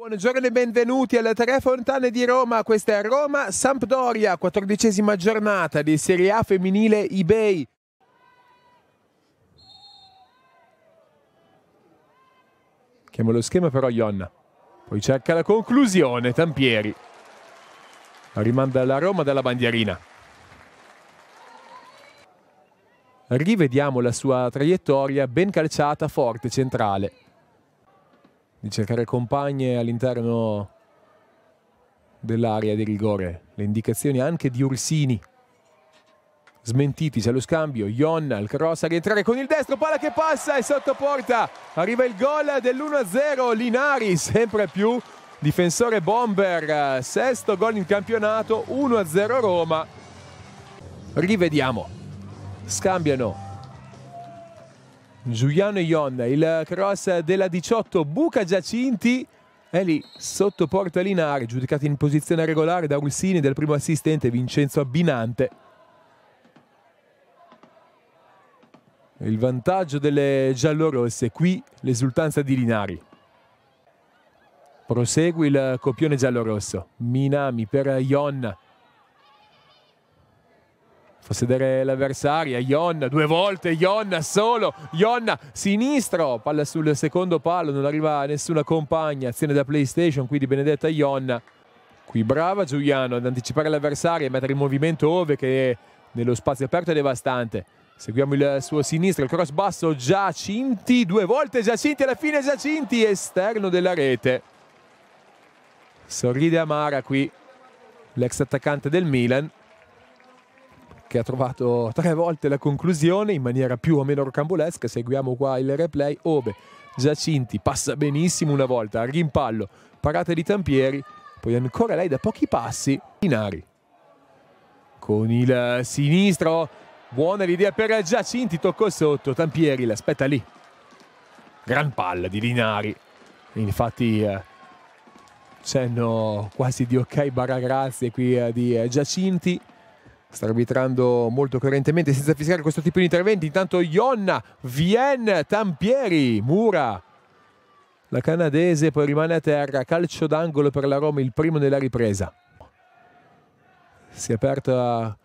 Buongiorno e benvenuti alle tre fontane di Roma, questa è Roma Sampdoria, quattordicesima giornata di Serie A femminile eBay. Chiamo lo schema però Ionna, poi cerca la conclusione Tampieri. La rimanda la Roma dalla bandierina. Rivediamo la sua traiettoria ben calciata, forte, centrale di cercare compagne all'interno dell'area di rigore. Le indicazioni anche di Ursini. Smentiti, c'è lo scambio, Ion al cross a rientrare con il destro, palla che passa e sotto porta. Arriva il gol dell'1-0, Linari sempre più difensore bomber, sesto gol in campionato, 1-0 Roma. Rivediamo, scambiano Giuliano Ion, il cross della 18, buca Giacinti, è lì sotto porta Linari, giudicato in posizione regolare da Ursini del primo assistente Vincenzo Abbinante. Il vantaggio delle giallorosse, qui l'esultanza di Linari. Prosegue il copione giallorosso, Minami per Ion, fa sedere l'avversaria, Ionna due volte, Ionna solo, Ionna sinistro, palla sul secondo palo, non arriva nessuna compagna, azione da PlayStation qui di Benedetta Ionna. Qui brava Giuliano ad anticipare l'avversaria e mettere in movimento Ove che nello spazio aperto è devastante. Seguiamo il suo sinistro, il cross basso Giacinti, due volte Giacinti, alla fine Giacinti, esterno della rete. Sorride Amara qui, l'ex attaccante del Milan che ha trovato tre volte la conclusione in maniera più o meno rocambolesca. Seguiamo qua il replay. Obe, Giacinti, passa benissimo una volta, al rimpallo, parata di Tampieri, poi ancora lei da pochi passi, Minari. Con il sinistro, buona l'idea per Giacinti, toccò sotto, Tampieri l'aspetta lì. Gran palla di Linari, infatti eh, cenno quasi di ok Baragrazia qui eh, di eh, Giacinti sta arbitrando molto coerentemente senza fiscare questo tipo di interventi intanto Ionna, Vien, Tampieri, Mura la canadese poi rimane a terra calcio d'angolo per la Roma il primo nella ripresa si è aperta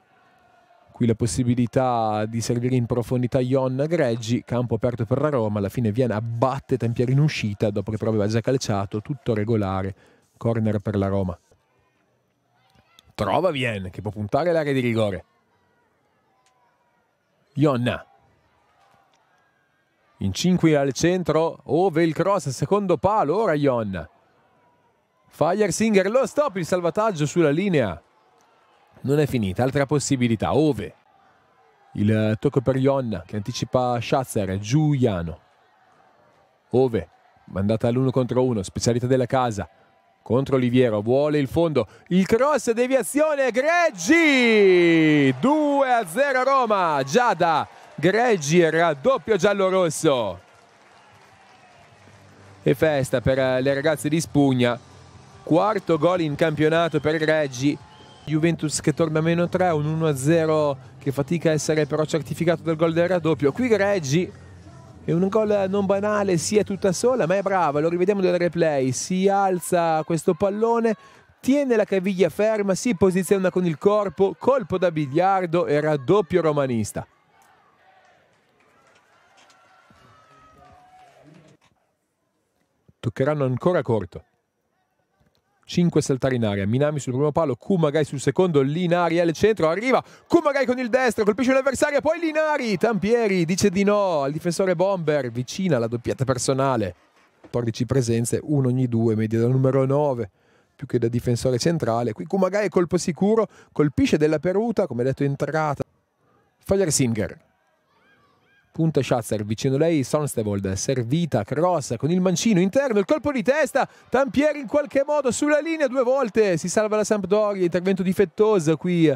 qui la possibilità di servire in profondità Ionna Greggi campo aperto per la Roma alla fine Vien abbatte Tampieri in uscita dopo che però aveva già calciato tutto regolare corner per la Roma Prova Vien che può puntare l'area di rigore. Ionna. In 5 al centro, Ove il cross, secondo palo, ora Ionna. Firesinger lo stop, il salvataggio sulla linea. Non è finita, altra possibilità, Ove. Il eh, tocco per Ionna che anticipa Schatzer, Giuliano. Ove, mandata all'uno contro uno, specialità della casa contro Oliviero, vuole il fondo, il cross, deviazione, Greggi! 2 a 0 Roma, Giada, Greggi, raddoppio giallo-rosso. E festa per eh, le ragazze di Spugna, quarto gol in campionato per Greggi. Juventus che torna a meno 3, un 1-0 a che fatica a essere però certificato del gol del raddoppio. Qui Greggi è un gol non banale, si è tutta sola, ma è brava, lo rivediamo nel replay. Si alza questo pallone, tiene la caviglia ferma, si posiziona con il corpo, colpo da biliardo e raddoppio romanista. Toccheranno ancora corto. 5 saltare in aria, Minami sul primo palo, Kumagai sul secondo, Linari al centro, arriva Kumagai con il destro, colpisce l'avversario, poi Linari, Tampieri dice di no al difensore Bomber, vicina la doppietta personale, 14 presenze, 1 ogni 2, media da numero 9 più che da difensore centrale, qui Kumagai colpo sicuro, colpisce della peruta, come detto entrata, Fire Singer Punta Schatzer vicino a lei, Sonstevold servita, cross con il mancino interno, il colpo di testa, Tampieri in qualche modo sulla linea due volte, si salva la Sampdoria, intervento difettoso qui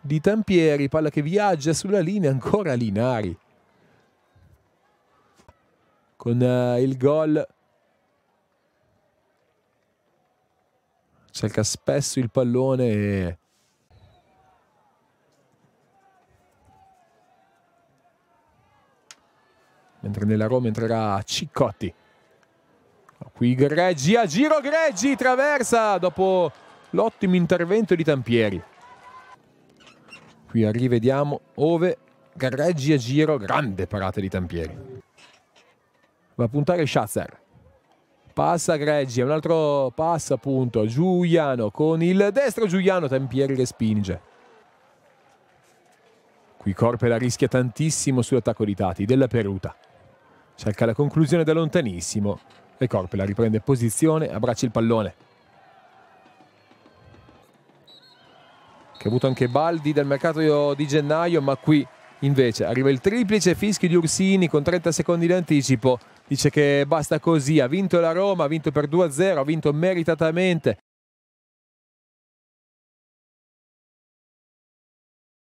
di Tampieri, palla che viaggia sulla linea, ancora Linari. Con uh, il gol cerca spesso il pallone e mentre nella Roma entrerà Ciccotti. Qui Greggi a giro, Greggi traversa dopo l'ottimo intervento di Tampieri. Qui rivediamo Ove, Greggi a giro, grande parata di Tampieri. Va a puntare Schatzer. Passa Greggi, un altro passa appunto, Giuliano con il destro Giuliano, Tampieri respinge. Qui Corpe rischia tantissimo sull'attacco di Tati, della Peruta. Cerca la conclusione da lontanissimo. E Corpela riprende posizione, abbraccia il pallone. Che ha avuto anche Baldi dal mercato di gennaio, ma qui invece arriva il triplice fischio di Ursini con 30 secondi di anticipo. Dice che basta così, ha vinto la Roma, ha vinto per 2-0, ha vinto meritatamente.